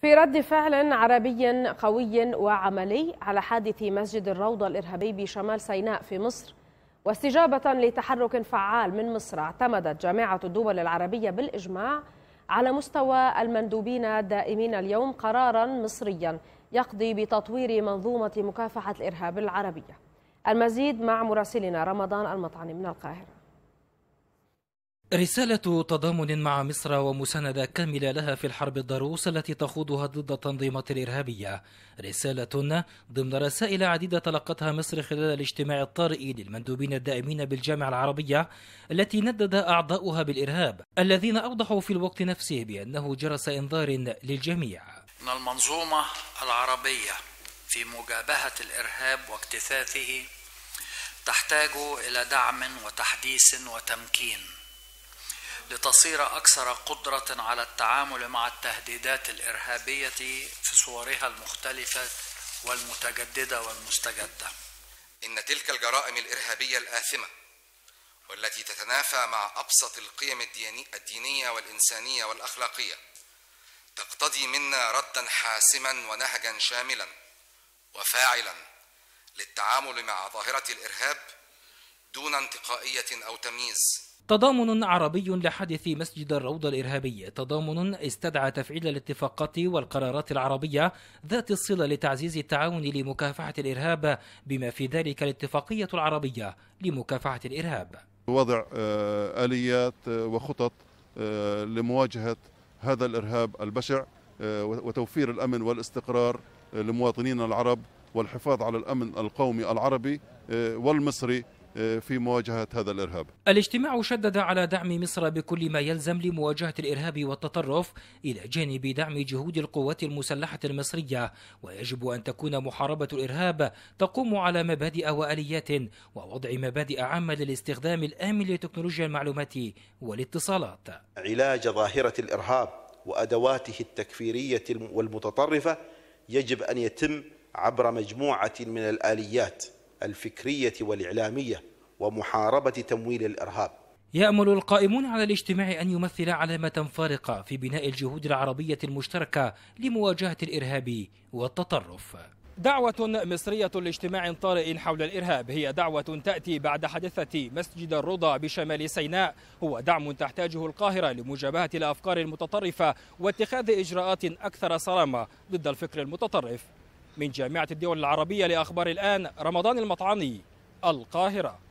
في رد فعل عربي قوي وعملي على حادث مسجد الروضة الإرهابي بشمال سيناء في مصر واستجابة لتحرك فعال من مصر اعتمدت جامعة الدول العربية بالإجماع على مستوى المندوبين الدائمين اليوم قرارا مصريا يقضي بتطوير منظومة مكافحة الإرهاب العربية المزيد مع مراسلنا رمضان المطعن من القاهرة رسالة تضامن مع مصر ومساندة كاملة لها في الحرب الضروس التي تخوضها ضد التنظيمات الإرهابية رسالة ضمن رسائل عديدة تلقتها مصر خلال الاجتماع الطارئ للمندوبين الدائمين بالجامعة العربية التي ندد أعضاؤها بالإرهاب الذين أوضحوا في الوقت نفسه بأنه جرس إنذار للجميع إن المنظومة العربية في مجابهة الإرهاب واكتفافه تحتاج إلى دعم وتحديث وتمكين لتصير أكثر قدرة على التعامل مع التهديدات الإرهابية في صورها المختلفة والمتجددة والمستجدة. إن تلك الجرائم الإرهابية الآثمة والتي تتنافى مع أبسط القيم الدينية والإنسانية والأخلاقية تقتضي منا ردا حاسما ونهجا شاملا وفاعلا للتعامل مع ظاهرة الإرهاب دون انتقائية أو تمييز تضامن عربي لحدث مسجد الروضة الإرهابي تضامن استدعى تفعيل الاتفاقات والقرارات العربية ذات الصلة لتعزيز التعاون لمكافحة الإرهاب بما في ذلك الاتفاقية العربية لمكافحة الإرهاب وضع آه، آليات آه، وخطط آه، لمواجهة هذا الإرهاب البشع وتوفير الأمن والاستقرار لمواطنينا العرب والحفاظ على الأمن القومي العربي والمصري آه، في مواجهة هذا الإرهاب الاجتماع شدد على دعم مصر بكل ما يلزم لمواجهة الإرهاب والتطرف إلى جانب دعم جهود القوات المسلحة المصرية ويجب أن تكون محاربة الإرهاب تقوم على مبادئ وآليات ووضع مبادئ عامة للاستخدام الآمن لتكنولوجيا المعلومات والاتصالات علاج ظاهرة الإرهاب وأدواته التكفيرية والمتطرفة يجب أن يتم عبر مجموعة من الآليات الفكرية والإعلامية ومحاربة تمويل الإرهاب يأمل القائمون على الاجتماع أن يمثل علامة فارقة في بناء الجهود العربية المشتركة لمواجهة الإرهاب والتطرف دعوة مصرية لاجتماع طارئ حول الإرهاب هي دعوة تأتي بعد حادثة مسجد الرضا بشمال سيناء هو دعم تحتاجه القاهرة لمجابهة الأفكار المتطرفة واتخاذ إجراءات أكثر صرامة ضد الفكر المتطرف من جامعة الدول العربية لأخبار الآن رمضان المطعني القاهرة